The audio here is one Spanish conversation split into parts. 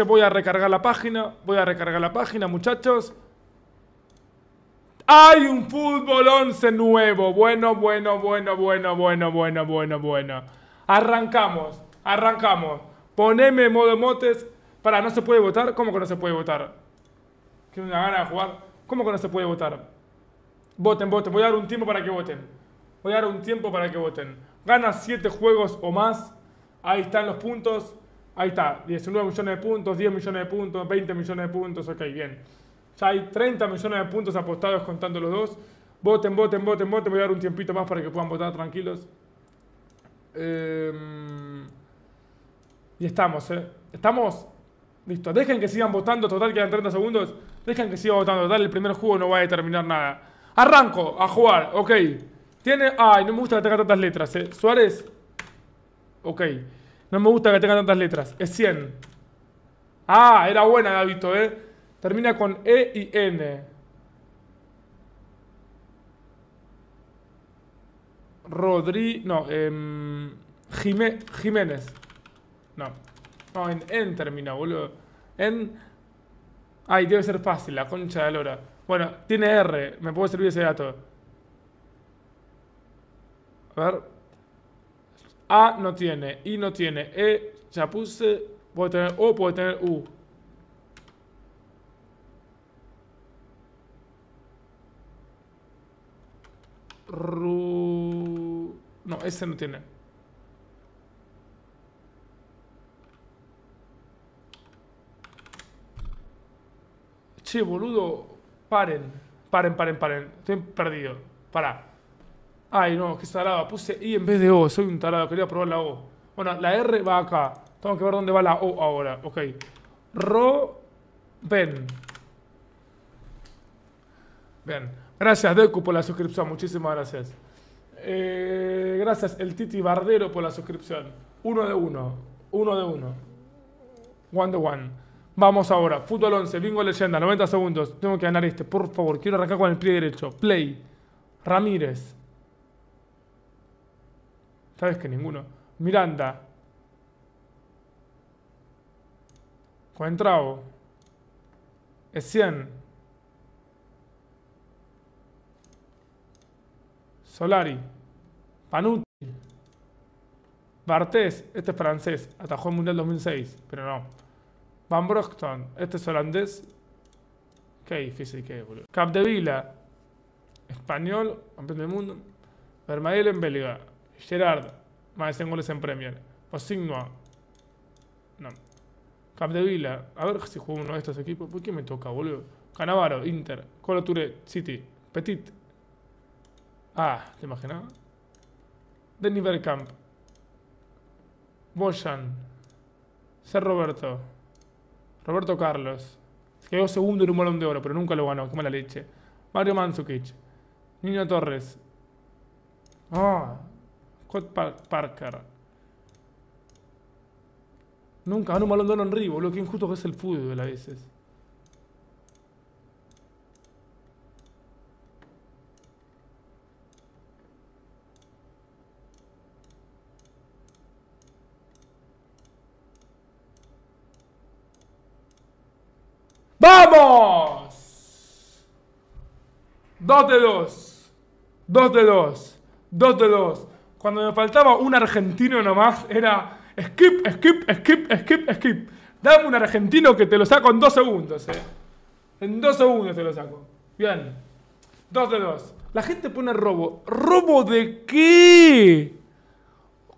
Voy a recargar la página, voy a recargar la página, muchachos. ¡Hay un fútbol 11 nuevo! Bueno, bueno, bueno, bueno, bueno, bueno, bueno, bueno. Arrancamos, arrancamos. Poneme modo motes. Para, ¿no se puede votar? ¿Cómo que no se puede votar? Que una gana de jugar. ¿Cómo que no se puede votar? Voten, voten. Voy a dar un tiempo para que voten. Voy a dar un tiempo para que voten. Gana 7 juegos o más. Ahí están los puntos. Ahí está, 19 millones de puntos, 10 millones de puntos, 20 millones de puntos, ok, bien. Ya hay 30 millones de puntos apostados contando los dos. Voten, voten, voten, voten. Voy a dar un tiempito más para que puedan votar tranquilos. Em, y estamos, ¿eh? Estamos. Listo. Dejen que sigan votando. Total, quedan 30 segundos. Dejen que sigan votando. Total, el primer juego no va a determinar nada. Arranco a jugar. Ok. Tiene... Ay, no me gusta que tenga tantas letras, ¿eh? Suárez. Ok. No me gusta que tenga tantas letras. Es 100. Ah, era buena, Davito, ¿eh? Termina con E y N. Rodri... No, eh, em, Jimé, Jiménez. No. No, en N termina, boludo. En... Ay, debe ser fácil, la concha de lora. Bueno, tiene R. Me puede servir ese dato. A ver... A no tiene, I no tiene, E ya puse, puede tener O, puede tener U. Ru... No, este no tiene. Che, boludo, paren, paren, paren, paren. Estoy perdido. Pará. Ay, no, qué tarado. Puse I en vez de O. Soy un tarado. Quería probar la O. Bueno, la R va acá. Tengo que ver dónde va la O ahora. Ok. Ben. Bien. Gracias, Deku, por la suscripción. Muchísimas gracias. Eh, gracias, el Titi Bardero, por la suscripción. Uno de uno. Uno de uno. One de one. Vamos ahora. Fútbol 11. Bingo leyenda. 90 segundos. Tengo que ganar este. Por favor, quiero arrancar con el pie derecho. Play. Ramírez. Sabes que ninguno. Miranda. Coentrao. Essien. Solari. Panucci. Bartés, este es francés, atajó el Mundial 2006, pero no. Van Brockton, este es holandés. Qué difícil que es, boludo. Capdevila, español, campeón del mundo. Vermael en Bélgica. Gerard, más 100 goles en Premier. Posignoa. No. Capdevila. A ver si juego uno de estos equipos. ¿Por qué me toca, boludo? Canavaro, Inter. Coloture, City. Petit. Ah, ¿te imaginaba? Denny Bergkamp. Boyan. Ser Roberto. Roberto Carlos. Se quedó segundo en un balón de oro, pero nunca lo ganó. Qué mala leche. Mario Mandzukic. Niño Torres. Ah, Parker. Nunca no me en Rivo, lo que injusto es el fútbol a veces. ¡Vamos! Dos de dos. Dos de dos. Dos de dos. Cuando me faltaba un argentino nomás, era skip, skip, skip, skip, skip. Dame un argentino que te lo saco en dos segundos, eh. En dos segundos te lo saco. Bien. Dos de dos. La gente pone robo. ¿Robo de qué?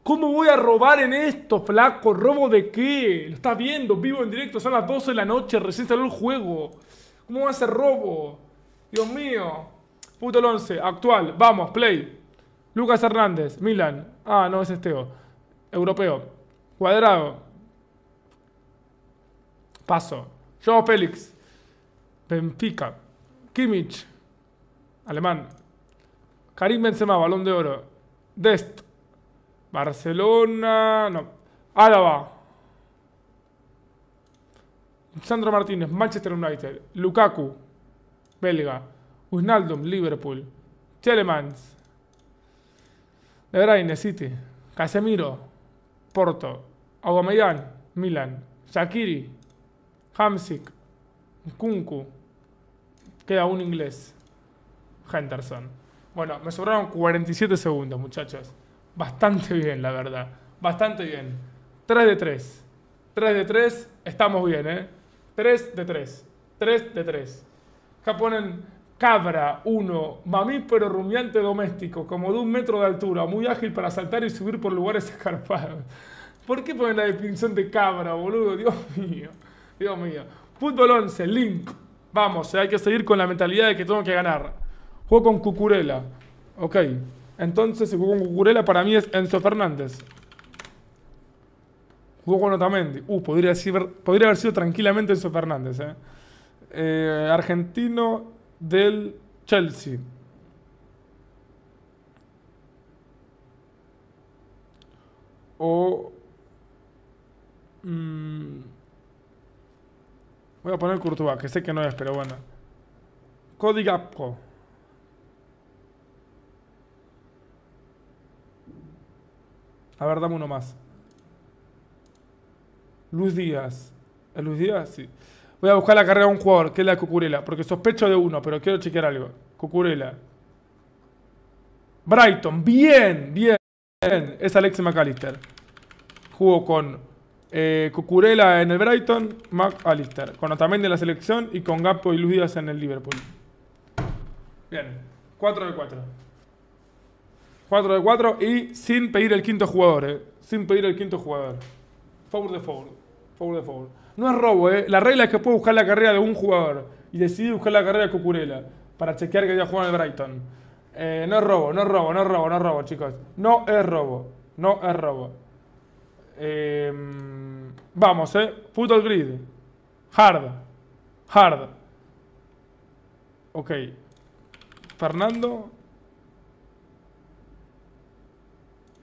¿Cómo voy a robar en esto, flaco? ¿Robo de qué? Lo estás viendo, vivo en directo, son las 12 de la noche, recién salió el juego. ¿Cómo va a ser robo? Dios mío. Puto el 11, actual, vamos, play. Lucas Hernández, Milan. Ah, no, es Esteo. Europeo. Cuadrado. Paso. Joao Félix. Benfica. Kimmich. Alemán. Karim Benzema, Balón de Oro. Dest. Barcelona. No. Álava. Sandro Martínez, Manchester United. Lukaku. Belga. Wijnaldum, Liverpool. Telemans. De Bruyne, City. Casemiro, Porto. Aguameyán, Milan. Shakiri, Hamsik, Kunku. Queda un inglés. Henderson. Bueno, me sobraron 47 segundos, muchachos. Bastante bien, la verdad. Bastante bien. 3 de 3. 3 de 3. Estamos bien, ¿eh? 3 de 3. 3 de 3. Acá ponen cabra, 1. mamífero rumiante doméstico, como de un metro de altura, muy ágil para saltar y subir por lugares escarpados. ¿Por qué ponen la definición de cabra, boludo? Dios mío, Dios mío. Fútbol 11, Link. Vamos, eh, hay que seguir con la mentalidad de que tengo que ganar. Juego con Cucurela. Ok, entonces si juego con Cucurela para mí es Enzo Fernández. Juego con Otamendi. Uh, podría, haber sido tranquilamente Enzo Fernández, eh. Eh, argentino, del Chelsea. O... Mm, voy a poner Courtois, que sé que no es, pero bueno. Cody Gapco. A ver, dame uno más. Luz Díaz. Luis Luz Díaz? Sí voy a buscar la carrera de un jugador, que es la de Cucurela, porque sospecho de uno, pero quiero chequear algo. Cucurela. Brighton, bien, bien. Es Alex McAllister. Jugó con eh, Cucurela en el Brighton, McAllister. Con Otamendi en la selección y con Gapo y Luis en el Liverpool. Bien, 4 de 4. 4 de 4 y sin pedir el quinto jugador, eh. Sin pedir el quinto jugador. Forward de forward. Forward de forward. No es robo, ¿eh? La regla es que puedo buscar la carrera de un jugador. Y decidí buscar la carrera de Cucurella para chequear que ya juega en el Brighton. Eh, no es robo, no es robo, no es robo, no es robo, chicos. No es robo, no es robo. Em, vamos, ¿eh? Football Grid. Hard. Hard. Ok. Fernando.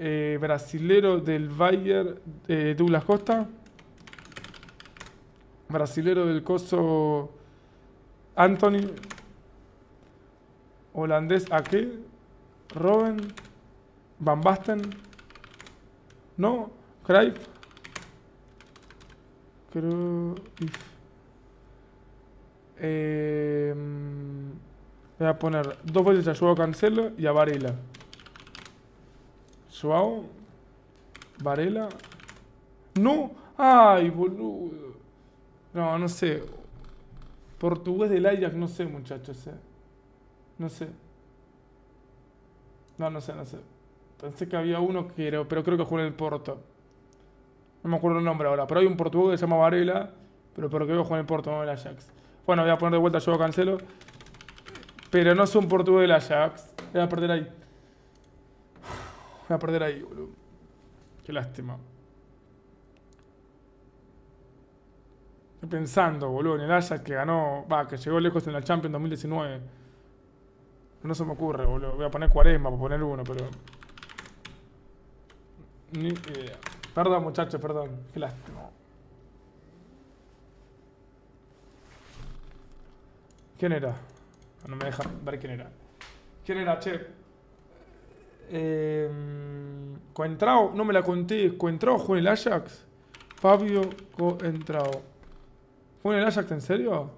Eh, brasilero del Bayer De eh, Douglas Costa brasilero del coso Anthony, holandés qué? Robben, Van Basten, no, Cruyff, Creo... Eh, voy a poner dos veces a Joao Cancelo y a Varela. Joao, Varela. ¡No! ¡Ay, boludo! No, no sé. Portugués del Ajax, no sé, muchachos. No sé. No, no sé, no sé. Pensé que había uno que pero creo que jugó en el Porto. No me acuerdo el nombre ahora, pero hay un portugués que se llama Varela, pero creo que jugó en el Porto, no en el Ajax. Bueno, voy a poner de vuelta yo Cancelo. Pero no es un portugués del Ajax. Voy a perder ahí. Voy a perder ahí, boludo. Qué lástima. Estoy pensando, boludo, en el Ajax que ganó, va, que llegó lejos en la Champions 2019. No se me ocurre, boludo. Voy a poner Cuaresma para poner uno, pero... Ni idea. Perdón, muchachos, perdón. Qué lástima. ¿Quién era? Ah, no me deja ver quién era. ¿Quién era, che? Eh, Coentrao, no me la conté. ¿Coentrao jugó el Ajax? Fabio Coentrao. ¿Juega en el Ajax en serio?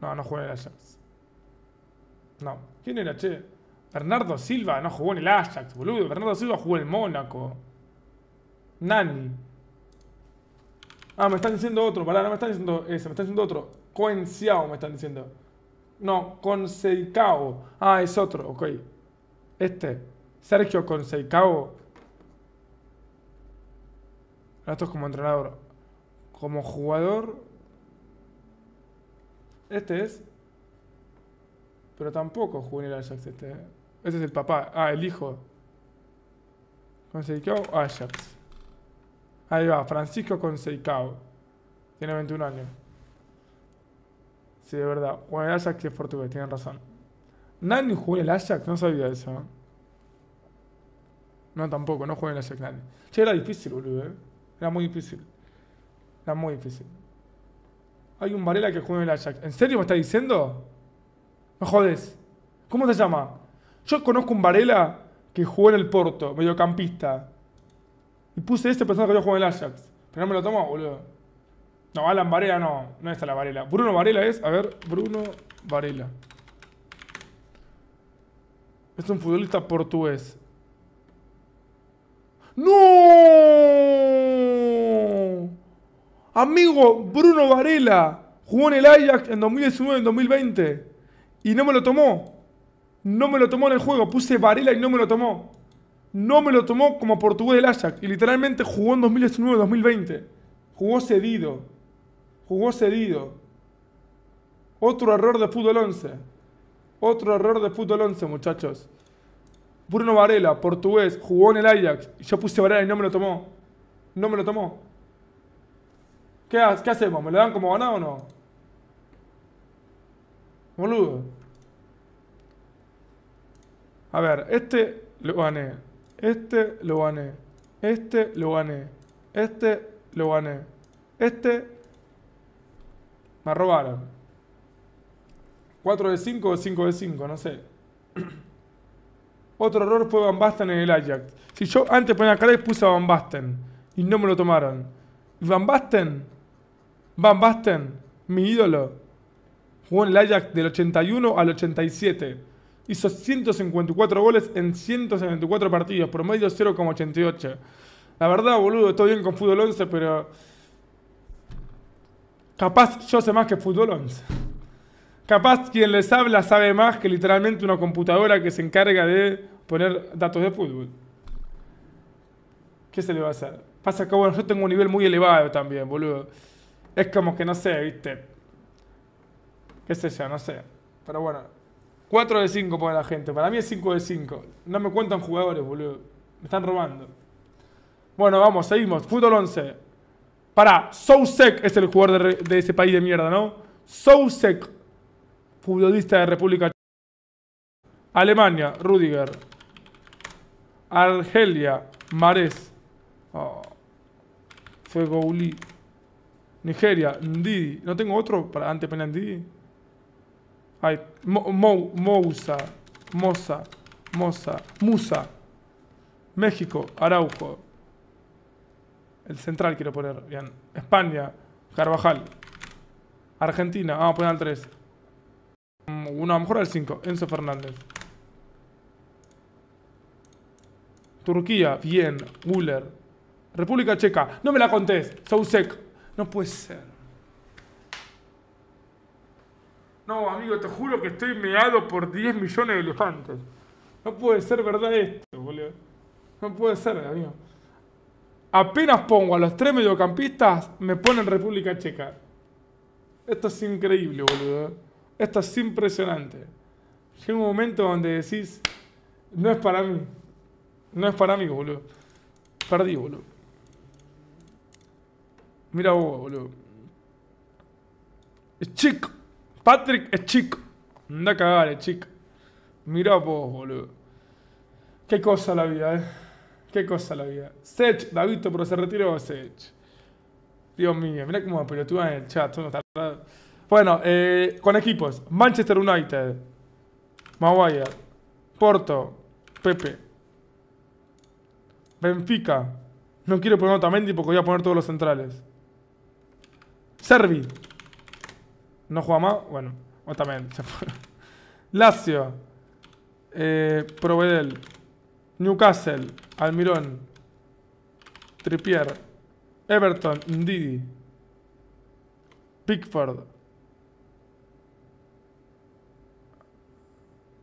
No, no jugó en el Ajax. No. ¿Quién era, che? Bernardo Silva no jugó en el Ajax, boludo. Bernardo Silva jugó en el Mónaco. Nani. Ah, me están diciendo otro. Pará, no me están diciendo ese. Me están diciendo otro. Coenciao, me están diciendo. No, Conceicao. Ah, es otro, ok. Este. Sergio Conceicao. Esto es como entrenador. Como jugador. Este es. Pero tampoco el Ajax este. ¿eh? Este es el papá. Ah, el hijo. Conseicao Ajax. Ahí va, Francisco Conseicao. Tiene 21 años. Sí, de verdad. el Ajax es portugués, tienen razón. Nani jugó en el Ajax, no sabía eso. ¿eh? No, tampoco, no juega en el Ajax Nani. Che, era difícil, boludo, eh. Era muy difícil. Era muy difícil. Hay un Varela que juega en el Ajax. ¿En serio me está diciendo? Me jodes. ¿Cómo se llama? Yo conozco un Varela que juega en el Porto, mediocampista. Y puse este pensando que yo en el Ajax. Pero no me lo tomo, boludo. No, Alan Varela no. No está la Varela. Bruno Varela es. A ver, Bruno Varela. Es un futbolista portugués. ¡No! Amigo, Bruno Varela jugó en el Ajax en 2019 2020 y no me lo tomó. No me lo tomó en el juego. Puse Varela y no me lo tomó. No me lo tomó como portugués del Ajax. Y literalmente jugó en 2019 2020. Jugó cedido. Jugó cedido. Otro error de fútbol 11. Otro error de fútbol 11, muchachos. Bruno Varela, portugués, jugó en el Ajax. yo puse Varela y no me lo tomó. No me lo tomó. ¿Qué, qué hacemos? ¿Me lo dan como ganado o no? Boludo. A ver, este lo gané. Este lo gané. Este lo gané. Este lo gané. Este me robaron. 4 de 5 o 5 de 5, no sé. Otro error fue Van Basten en el Ajax. Si yo antes ponía acá y puse a Van Basten y no me lo tomaron. Van Basten, Van Basten, mi ídolo, jugó en el Ajax del 81 al 87. Hizo 154 goles en 174 partidos, promedio 0,88. La verdad, boludo, todo bien con Fútbol 11, pero... Capaz yo sé más que Fútbol 11. Capaz quien les habla sabe más que literalmente una computadora que se encarga de poner datos de fútbol. ¿Qué se le va a hacer? Pasa que bueno, yo tengo un nivel muy elevado también, boludo. Es como que no sé, viste. Qué sé yo, no sé. Pero bueno. 4 de 5 pone la gente. Para mí es 5 de 5. No me cuentan jugadores, boludo. Me están robando. Bueno, vamos, seguimos. Fútbol 11. Para Sousek es el jugador de, de ese país de mierda, ¿no? Sousek futbolista de República Alemania, Rudiger. Argelia, Mares Oh, fue Nigeria, Ndidi. ¿No tengo otro para antes pena Ndidi? Ay, Mo, Mo, Mousa, Musa. México, Araujo. El central quiero poner. Bien. España, Carvajal. Argentina, vamos a poner al 3. Mm, Una mejor al 5. Enzo Fernández. Turquía, bien. Müller. República Checa. No me la contés. Sousek. No puede ser. No, amigo, te juro que estoy meado por 10 millones de elefantes. No puede ser verdad esto, boludo. No puede ser, amigo. Apenas pongo a los tres mediocampistas, me ponen República Checa. Esto es increíble, boludo. Esto es impresionante. Llega un momento donde decís, no es para mí. No es para mí, boludo. Perdí, boludo. Mira vos, boludo. Es chico. Patrick es chico. no a cagar, es chico. Mira vos, boludo. Qué cosa la vida, eh. Qué cosa la vida. Sech, Davito, pero se retiró Sech. Dios mío, mira cómo pelotuda en el chat. Todo está bueno, eh, con equipos. Manchester United. Maguire. Porto. Pepe. Benfica. No quiero poner Otamendi porque voy a poner todos los centrales. Servi. No juega más. Bueno, Otamendi se Lazio. Eh, Provedel. Newcastle. Almirón. Trippier. Everton. Ndidi. Pickford.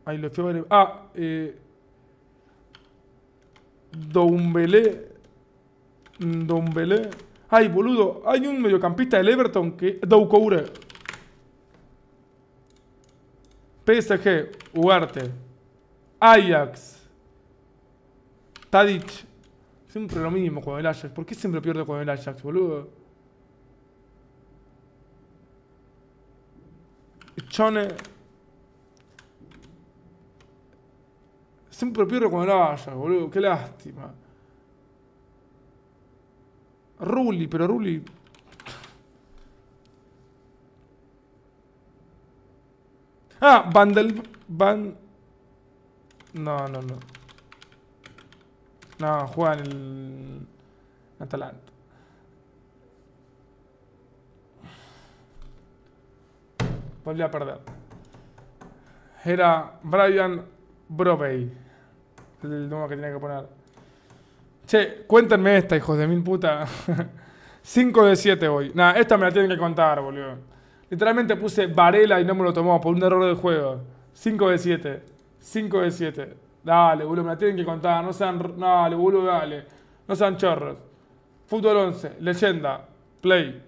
Ahí le fui a ver. Ah, eh. Dombelé. Dombelé. Ay, boludo. Hay un mediocampista del Everton que. Doucoure. PSG. Ugarte. Ajax. Tadic. Siempre lo mismo con el Ajax. ¿Por qué siempre pierdo con el Ajax, boludo? Chone. Siempre pierdo cuando la vaya, boludo. Qué lástima. Rulli, pero Rulli... Ah, del... Van... No, no, no. No, juega en el... Atalanta. Volví a perder. Era Brian Brovey el tema que tenía que poner. Che, cuéntenme esta, hijos de mil puta. 5 de 7 hoy. Nada, esta me la tienen que contar, boludo. Literalmente puse Varela y no me lo tomó por un error del juego. 5 de 7. 5 de 7. Dale, boludo, me la tienen que contar. No sean. Dale, boludo, dale. No sean chorros. Fútbol 11. Leyenda. Play.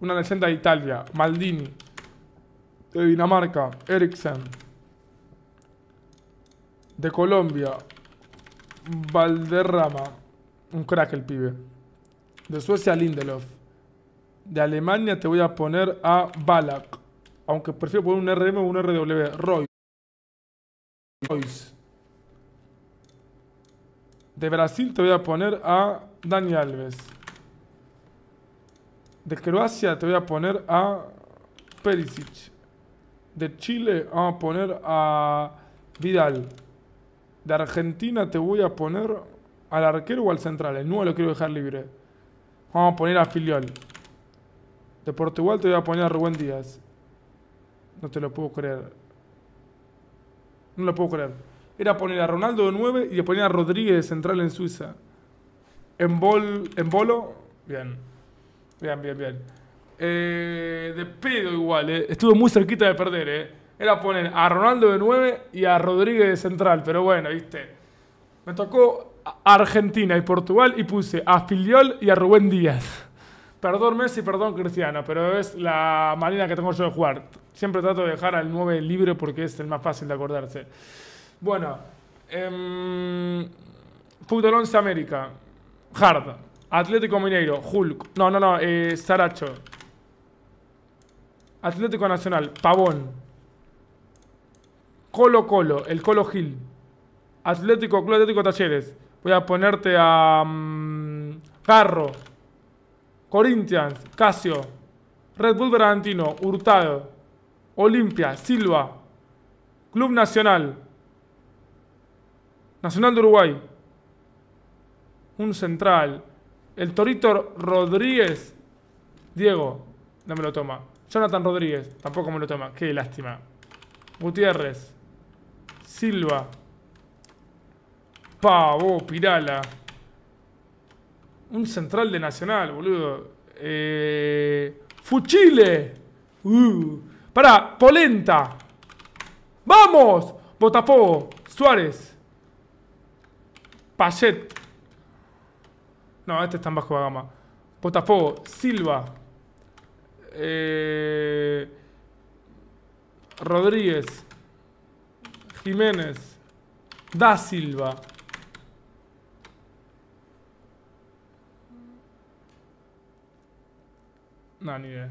Una leyenda de Italia. Maldini. De Dinamarca. Eriksen. De Colombia. Valderrama. Un crack el pibe. De Suecia, Lindelof. De Alemania te voy a poner a Balak. Aunque prefiero poner un RM o un RW. Roy. Royce. De Brasil te voy a poner a Dani Alves. De Croacia te voy a poner a Perisic. De Chile vamos a poner a Vidal de Argentina te voy a poner al arquero o al central. El 9 lo quiero dejar libre. Vamos a poner a Filial De Portugal te voy a poner a Rubén Díaz. No te lo puedo creer. No lo puedo creer. Era poner a Ronaldo de 9 y le poner a Rodríguez de central en Suiza. En, bol, en bolo, bien. Bien, bien, bien. Eh, de pedo igual, eh. Estuvo Estuve muy cerquita de perder, eh era poner a Ronaldo de 9 y a Rodríguez de central. Pero bueno, viste. Me tocó Argentina y Portugal y puse a Filiol y a Rubén Díaz. Perdón Messi, perdón Cristiano, pero es la manera que tengo yo de jugar. Siempre trato de dejar al 9 libre porque es el más fácil de acordarse. Bueno, eh, Fútbol 11 América, Hard, Atlético Mineiro, Hulk, no, no, no, eh, Saracho, Atlético Nacional, Pavón, Colo Colo, el Colo Gil. Atlético, Club Atlético Talleres. Voy a ponerte a Carro. Mm, Garro. Corinthians, Casio. Red Bull Bragantino, Hurtado. Olimpia, Silva. Club Nacional. Nacional de Uruguay. Un central. El Torito Rodríguez. Diego, no me lo toma. Jonathan Rodríguez, tampoco me lo toma. Qué lástima. Gutiérrez. Silva. Pavo, Pirala. Un central de Nacional, boludo. Eh, Fuchile. Uh. Pará, Polenta. ¡Vamos! Botafogo. Suárez. Payet. No, este está en bajo de gama. Botafogo. Silva. Eh, Rodríguez. Jiménez. Da Silva. No, ni idea.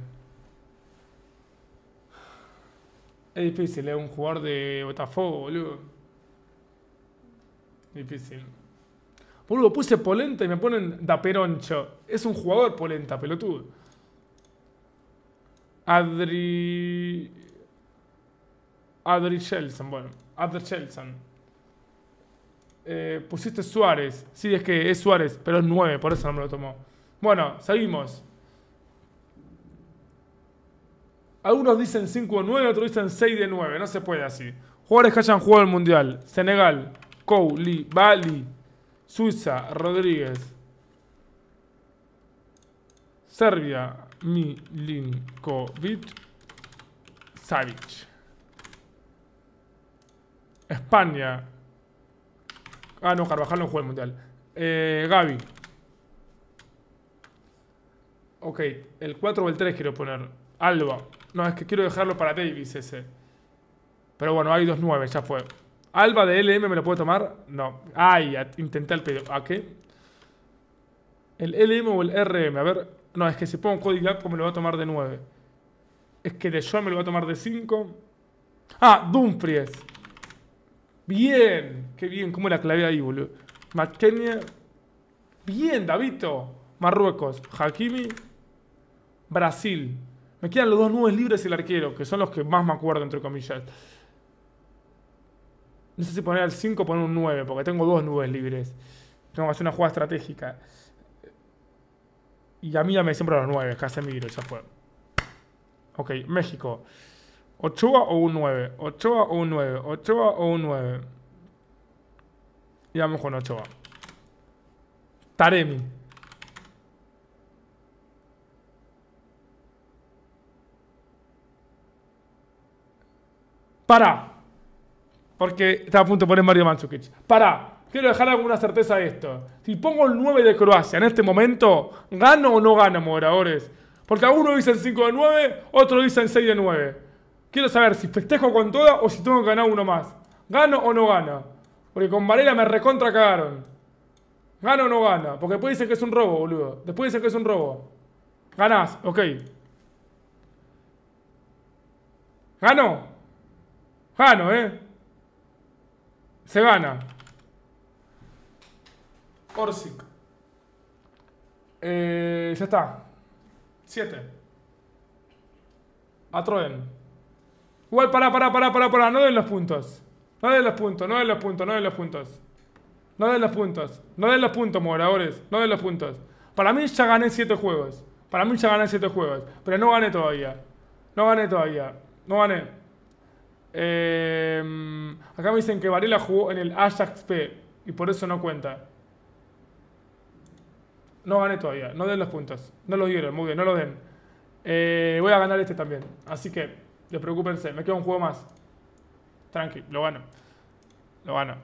Es difícil, es ¿eh? un jugador de Botafogo, boludo. Difícil. Boludo, puse Polenta y me ponen Da Peroncho. Es un jugador Polenta, pelotudo. Adri... Adri Shelson, bueno, Adri Shelson. Eh, pusiste Suárez. Sí, es que es Suárez, pero es 9, por eso no me lo tomó. Bueno, seguimos. Algunos dicen 5 de 9, otros dicen 6 de 9. No se puede así. Jugadores que hayan jugado el Mundial. Senegal, Kouli, Bali, Suiza, Rodríguez. Serbia, Milinkovic, Savic. España. Ah, no, Carvajal no juega el mundial. Eh, Gaby. Ok, el 4 o el 3 quiero poner. Alba. No, es que quiero dejarlo para Davis ese. Pero bueno, hay 2-9, ya fue. Alba de LM me lo puedo tomar. No. Ay, intenté el pedo ¿A qué? ¿El LM o el RM? A ver. No, es que si pongo Cody Gap me lo va a tomar de 9. Es que de Joan me lo va a tomar de 5. Ah, Dumfries. Bien. Qué bien. ¿Cómo la clave ahí, boludo? Matkenia. Bien, Davito. Marruecos. Hakimi. Brasil. Me quedan los dos nubes libres y el arquero, que son los que más me acuerdo, entre comillas. No sé si poner al 5 o poner un 9, porque tengo dos nubes libres. Tengo que hacer una jugada estratégica. Y a mí ya me siempre los 9, Casemiro, ya fue. Ok, México. Ochoa o un 9. Ochoa o un 9. Ochoa o un 9. Y vamos con Ochoa. Taremi. Para. Porque está a punto de poner Mario Mandzukic. Para. Quiero dejar alguna certeza de esto. Si pongo el 9 de Croacia en este momento, ¿gano o no gano, moderadores? Porque algunos dicen 5 de 9, otros dicen 6 de 9. Quiero saber si festejo con toda o si tengo que ganar uno más. ¿Gano o no gana? Porque con Varela me recontra cagaron. ¿Gano o no gana? Porque después dicen que es un robo, boludo. Después dicen que es un robo. Ganás, ok. ¿Gano? Gano, ¿eh? Se gana. Orsic. Eh, ya está. Siete. Atroen. Igual, pará, pará, pará, pará, pará. No den los puntos. No den los puntos, no den los puntos, no den los puntos. No den los puntos. No den los puntos, moradores. No den los puntos. Para mí ya gané 7 juegos. Para mí ya gané 7 juegos. Pero no gané todavía. No gané todavía. No gané. Em, acá me dicen que Varela jugó en el Ajax P. Y por eso no cuenta. No gané todavía. No den los puntos. No los dieron. Muy bien, no los den. Eh, voy a ganar este también. Así que Despreocúpense, me queda un juego más. Tranqui, lo gano. Lo gano.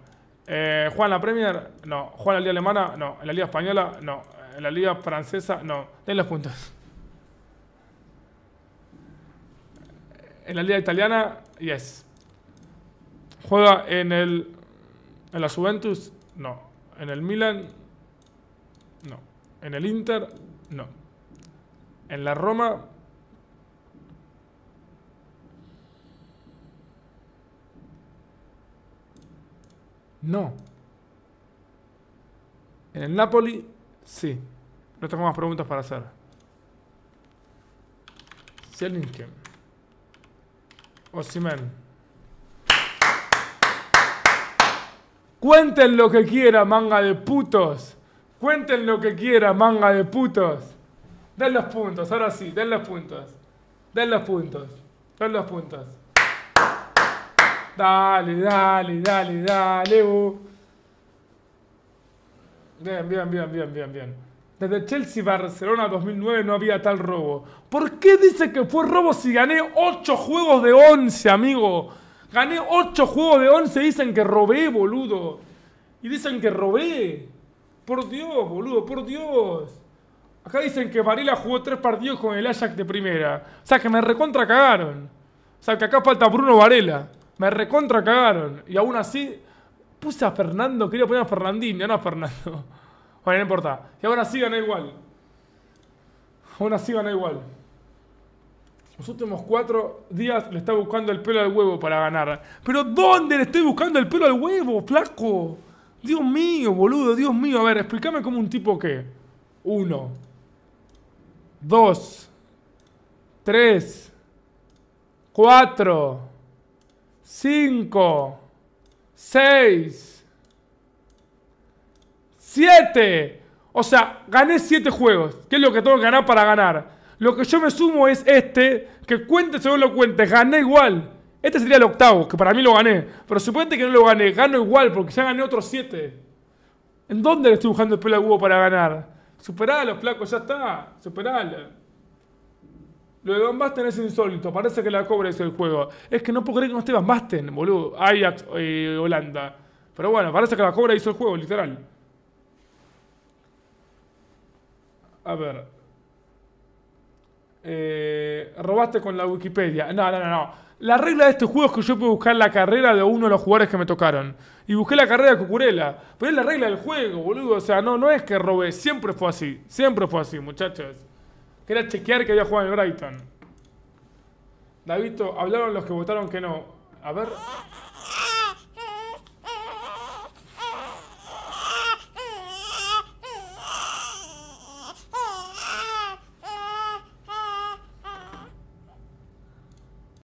Eh, ¿Juega en la Premier? No. ¿Juega en la Liga Alemana? No. ¿En la Liga Española? No. ¿En la Liga Francesa? No. Den las puntos. ¿En la Liga Italiana? Yes. ¿Juega en el... en la Juventus? No. ¿En el Milan? No. ¿En el Inter? No. ¿En la Roma? No. En el Napoli, sí. No tengo más preguntas para hacer. O Simen. Cuenten lo que quiera, manga de putos. Cuenten lo que quiera, manga de putos. Den los puntos, ahora sí, den los puntos. Den los puntos. Den los puntos. Dale, dale, dale, dale. Uh. Bien, bien, bien, bien, bien, bien. Desde Chelsea-Barcelona 2009 no había tal robo. ¿Por qué dice que fue robo si gané 8 juegos de 11, amigo? Gané 8 juegos de 11, dicen que robé, boludo. Y dicen que robé. Por Dios, boludo, por Dios. Acá dicen que Varela jugó 3 partidos con el Ajax de primera. O sea, que me recontra cagaron. O sea, que acá falta Bruno Varela. Me recontra cagaron. Y aún así, puse a Fernando, quería poner a Fernandín, no a Fernando. Bueno, no importa. Y aún así gana igual. Aún así gana igual. Los últimos cuatro días le está buscando el pelo al huevo para ganar. Pero ¿dónde le estoy buscando el pelo al huevo, flaco? Dios mío, boludo, Dios mío. A ver, explícame como un tipo que. Uno. Dos. Tres. Cuatro. 5, 6, 7. O sea, gané 7 juegos, que es lo que tengo que ganar para ganar. Lo que yo me sumo es este, que cuente según lo cuente, gané igual. Este sería el octavo, que para mí lo gané. Pero suponete que no lo gané, gano igual, porque ya gané otros 7. ¿En dónde le estoy buscando el pelo para ganar? Superalo, flaco, ya está. Superalo. Lo de Van es insólito. Parece que la cobra hizo el juego. Es que no puedo creer que no esté Van Basten, boludo. Ajax, eh, Holanda. Pero bueno, parece que la cobra hizo el juego, literal. A ver. Eh, robaste con la Wikipedia. No, no, no, no. La regla de este juego es que yo puedo buscar la carrera de uno de los jugadores que me tocaron. Y busqué la carrera de Cucurella. Pero es la regla del juego, boludo. O sea, no, no es que robé. Siempre fue así. Siempre fue así, muchachos. Quería chequear que había jugado en el Brighton. Davito, hablaron los que votaron que no. A ver.